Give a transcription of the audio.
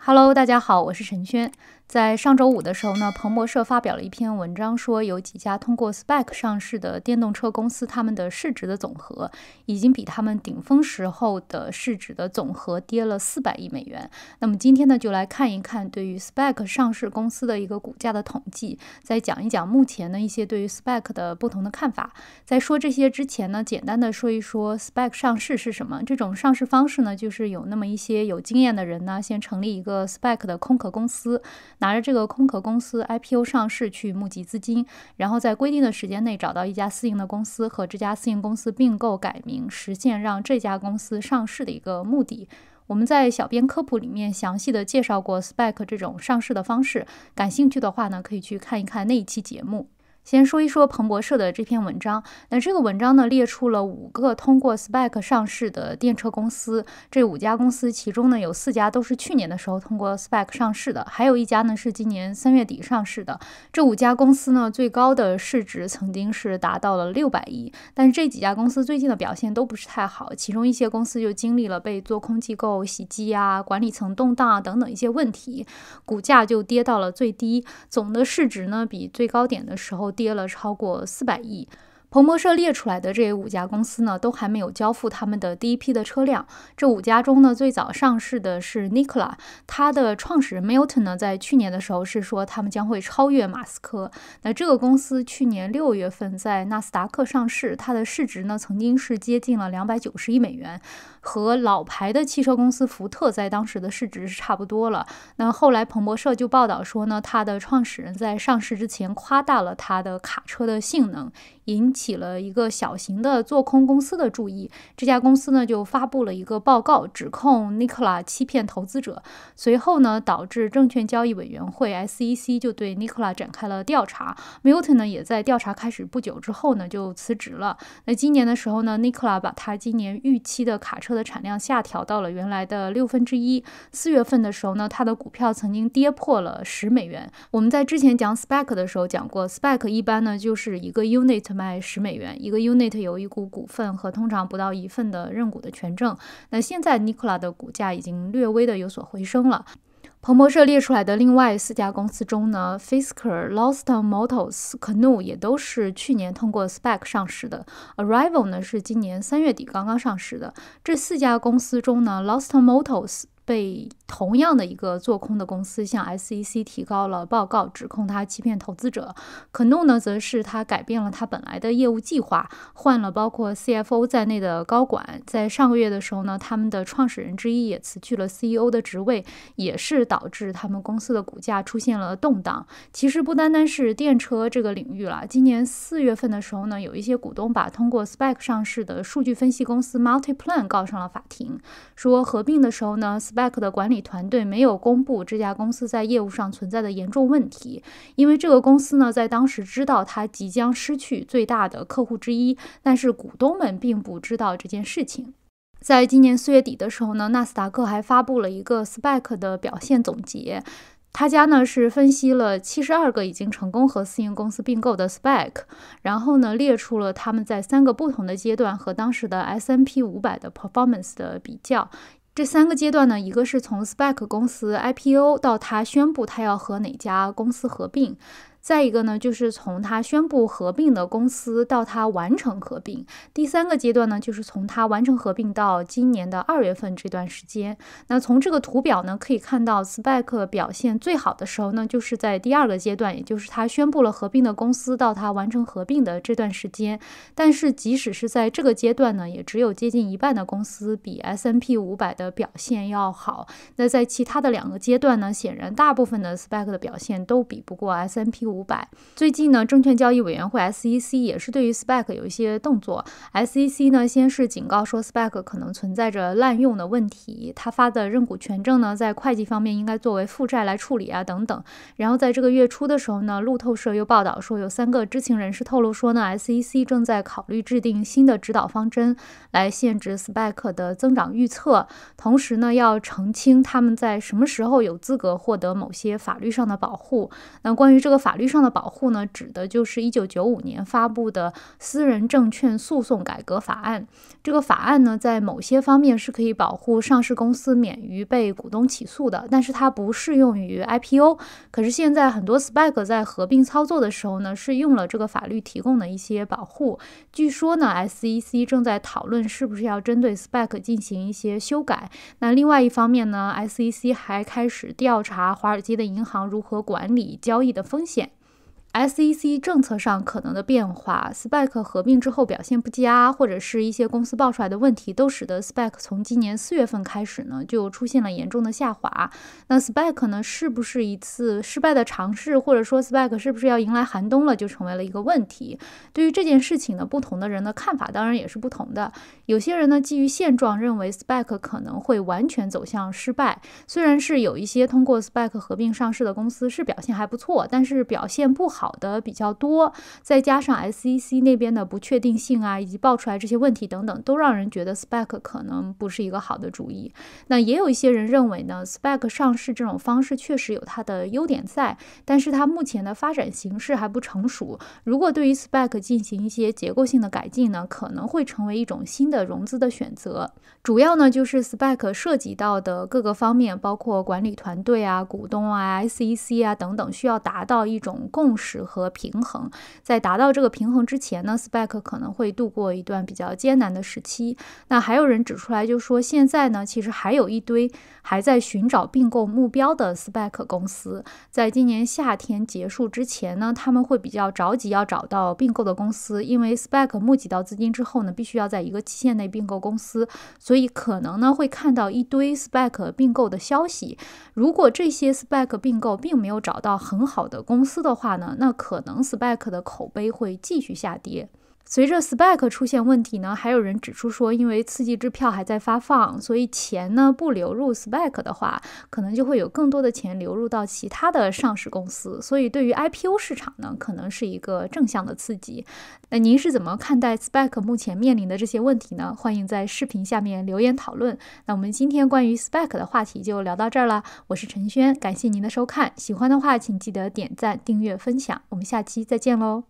Hello，大家好，我是陈轩。在上周五的时候呢，彭博社发表了一篇文章，说有几家通过 SPAC 上市的电动车公司，他们的市值的总和已经比他们顶峰时候的市值的总和跌了四百亿美元。那么今天呢，就来看一看对于 SPAC 上市公司的一个股价的统计，再讲一讲目前的一些对于 SPAC 的不同的看法。在说这些之前呢，简单的说一说 SPAC 上市是什么。这种上市方式呢，就是有那么一些有经验的人呢，先成立一个 SPAC 的空壳公司。拿着这个空壳公司 IPO 上市去募集资金，然后在规定的时间内找到一家私营的公司和这家私营公司并购改名，实现让这家公司上市的一个目的。我们在小编科普里面详细的介绍过 SPAC 这种上市的方式，感兴趣的话呢，可以去看一看那一期节目。先说一说彭博社的这篇文章。那这个文章呢，列出了五个通过 SPAC 上市的电车公司。这五家公司其中呢，有四家都是去年的时候通过 SPAC 上市的，还有一家呢是今年三月底上市的。这五家公司呢，最高的市值曾经是达到了六百亿，但是这几家公司最近的表现都不是太好，其中一些公司就经历了被做空机构袭击啊、管理层动荡啊等等一些问题，股价就跌到了最低。总的市值呢，比最高点的时候。跌了超过四百亿。彭博社列出来的这五家公司呢，都还没有交付他们的第一批的车辆。这五家中呢，最早上市的是 Nikola，它的创始人 Milton 呢，在去年的时候是说他们将会超越马斯克。那这个公司去年六月份在纳斯达克上市，它的市值呢曾经是接近了两百九十亿美元，和老牌的汽车公司福特在当时的市值是差不多了。那后来彭博社就报道说呢，它的创始人在上市之前夸大了它的卡车的性能，引。起了一个小型的做空公司的注意，这家公司呢就发布了一个报告，指控 Nikola 欺骗投资者。随后呢，导致证券交易委员会 SEC 就对 Nikola 展开了调查。Milton 呢也在调查开始不久之后呢就辞职了。那今年的时候呢，Nikola 把他今年预期的卡车的产量下调到了原来的六分之一。四月份的时候呢，他的股票曾经跌破了十美元。我们在之前讲 Spec 的时候讲过，Spec 一般呢就是一个 Unit 卖。十美元一个 unit 有一股股份和通常不到一份的认股的权证。那现在 n i k o l a 的股价已经略微的有所回升了。彭博社列出来的另外四家公司中呢，Fisker、Lost Motors、Canoe 也都是去年通过 Spec 上市的。Arrival 呢是今年三月底刚刚上市的。这四家公司中呢，Lost Motors。被同样的一个做空的公司向 S.E.C. 提高了报告，指控他欺骗投资者。可诺呢，则是他改变了他本来的业务计划，换了包括 C.F.O. 在内的高管。在上个月的时候呢，他们的创始人之一也辞去了 C.E.O. 的职位，也是导致他们公司的股价出现了动荡。其实不单单是电车这个领域了，今年四月份的时候呢，有一些股东把通过 SPAC 上市的数据分析公司 Multiplan 告上了法庭，说合并的时候呢。s p k c 的管理团队没有公布这家公司在业务上存在的严重问题，因为这个公司呢在当时知道它即将失去最大的客户之一，但是股东们并不知道这件事情。在今年四月底的时候呢，纳斯达克还发布了一个 s p k c 的表现总结，他家呢是分析了七十二个已经成功和私营公司并购的 s p k c 然后呢列出了他们在三个不同的阶段和当时的 S&P 五百的 performance 的比较。这三个阶段呢，一个是从 s p e c 公司 IPO 到他宣布他要和哪家公司合并。再一个呢，就是从他宣布合并的公司到他完成合并，第三个阶段呢，就是从他完成合并到今年的二月份这段时间。那从这个图表呢，可以看到 s p e c 表现最好的时候呢，就是在第二个阶段，也就是他宣布了合并的公司到他完成合并的这段时间。但是即使是在这个阶段呢，也只有接近一半的公司比 S&P 五百的表现要好。那在其他的两个阶段呢，显然大部分的 s p e c 的表现都比不过 S&P 五。五百。最近呢，证券交易委员会 S.E.C 也是对于 Spec 有一些动作。S.E.C 呢先是警告说 Spec 可能存在着滥用的问题。他发的认股权证呢，在会计方面应该作为负债来处理啊等等。然后在这个月初的时候呢，路透社又报道说，有三个知情人士透露说呢，S.E.C 正在考虑制定新的指导方针来限制 Spec 的增长预测，同时呢要澄清他们在什么时候有资格获得某些法律上的保护。那关于这个法律。法律上的保护呢，指的就是一九九五年发布的《私人证券诉讼改革法案》。这个法案呢，在某些方面是可以保护上市公司免于被股东起诉的，但是它不适用于 IPO。可是现在很多 SPAC 在合并操作的时候呢，是用了这个法律提供的一些保护。据说呢，SEC 正在讨论是不是要针对 SPAC 进行一些修改。那另外一方面呢，SEC 还开始调查华尔街的银行如何管理交易的风险。SEC 政策上可能的变化，SPAC 合并之后表现不佳，或者是一些公司爆出来的问题，都使得 SPAC 从今年四月份开始呢就出现了严重的下滑。那 SPAC 呢是不是一次失败的尝试，或者说 SPAC 是不是要迎来寒冬了，就成为了一个问题。对于这件事情呢，不同的人的看法当然也是不同的。有些人呢基于现状，认为 SPAC 可能会完全走向失败。虽然是有一些通过 SPAC 合并上市的公司是表现还不错，但是表现不好。好的比较多，再加上 SEC 那边的不确定性啊，以及爆出来这些问题等等，都让人觉得 SPAC 可能不是一个好的主意。那也有一些人认为呢，SPAC 上市这种方式确实有它的优点在，但是它目前的发展形式还不成熟。如果对于 SPAC 进行一些结构性的改进呢，可能会成为一种新的融资的选择。主要呢就是 SPAC 涉及到的各个方面，包括管理团队啊、股东啊、SEC 啊等等，需要达到一种共识。和平衡，在达到这个平衡之前呢，SPAC 可能会度过一段比较艰难的时期。那还有人指出来，就说现在呢，其实还有一堆还在寻找并购目标的 SPAC 公司，在今年夏天结束之前呢，他们会比较着急要找到并购的公司，因为 SPAC 积募到资金之后呢，必须要在一个期限内并购公司，所以可能呢会看到一堆 SPAC 并购的消息。如果这些 SPAC 并购并没有找到很好的公司的话呢？那可能 s p e c 的口碑会继续下跌。随着 SPAC 出现问题呢，还有人指出说，因为刺激支票还在发放，所以钱呢不流入 SPAC 的话，可能就会有更多的钱流入到其他的上市公司，所以对于 IPO 市场呢，可能是一个正向的刺激。那您是怎么看待 SPAC 目前面临的这些问题呢？欢迎在视频下面留言讨论。那我们今天关于 SPAC 的话题就聊到这儿了，我是陈轩，感谢您的收看。喜欢的话，请记得点赞、订阅、分享，我们下期再见喽。